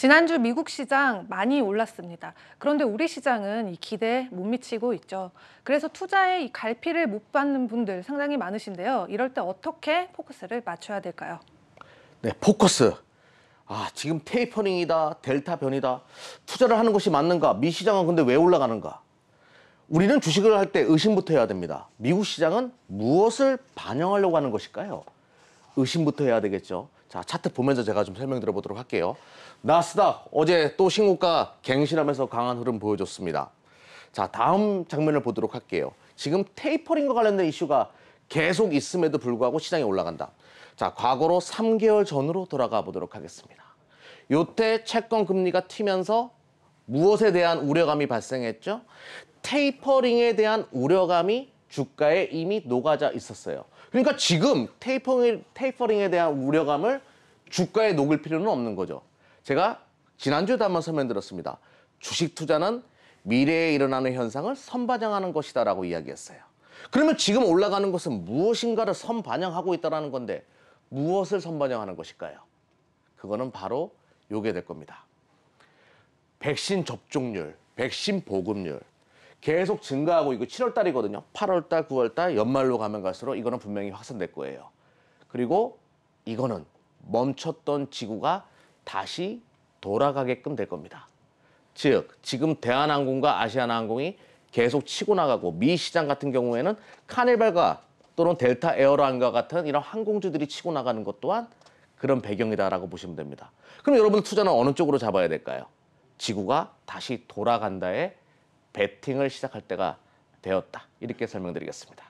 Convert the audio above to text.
지난주 미국 시장 많이 올랐습니다. 그런데 우리 시장은 이 기대에 못 미치고 있죠. 그래서 투자에 이 갈피를 못 받는 분들 상당히 많으신데요. 이럴 때 어떻게 포커스를 맞춰야 될까요? 네, 포커스. 아, 지금 테이퍼닝이다 델타 변이다. 투자를 하는 것이 맞는가? 미 시장은 근데 왜 올라가는가? 우리는 주식을 할 때 의심부터 해야 됩니다. 미국 시장은 무엇을 반영하려고 하는 것일까요? 의심부터 해야 되겠죠. 자 차트 보면서 제가 좀 설명드려 보도록 할게요. 나스닥 어제 또 신고가 갱신하면서 강한 흐름 보여줬습니다. 자 다음 장면을 보도록 할게요. 지금 테이퍼링과 관련된 이슈가 계속 있음에도 불구하고 시장이 올라간다. 자 과거로 3개월 전으로 돌아가 보도록 하겠습니다. 요때 채권 금리가 튀면서 무엇에 대한 우려감이 발생했죠? 테이퍼링에 대한 우려감이 주가에 이미 녹아져 있었어요. 그러니까 지금 테이퍼링, 테이퍼링에 대한 우려감을 주가에 녹을 필요는 없는 거죠. 제가 지난주에도 한번 설명드렸습니다. 주식 투자는 미래에 일어나는 현상을 선반영하는 것이다 라고 이야기했어요. 그러면 지금 올라가는 것은 무엇인가를 선반영하고 있다는 건데 무엇을 선반영하는 것일까요? 그거는 바로 요게 될 겁니다. 백신 접종률, 백신 보급률 계속 증가하고 이거 7월 달이거든요. 8월 달, 9월 달 연말로 가면 갈수록 이거는 분명히 확산될 거예요. 그리고 이거는 멈췄던 지구가 다시 돌아가게끔 될 겁니다. 즉 지금 대한항공과 아시아나항공이 계속 치고 나가고 미 시장 같은 경우에는 카네발과 또는 델타 에어라인과 같은 이런 항공주들이 치고 나가는 것 또한 그런 배경이다라고 보시면 됩니다. 그럼 여러분 투자는 어느 쪽으로 잡아야 될까요? 지구가 다시 돌아간다에 베팅을 시작할 때가 되었다. 이렇게 설명드리겠습니다.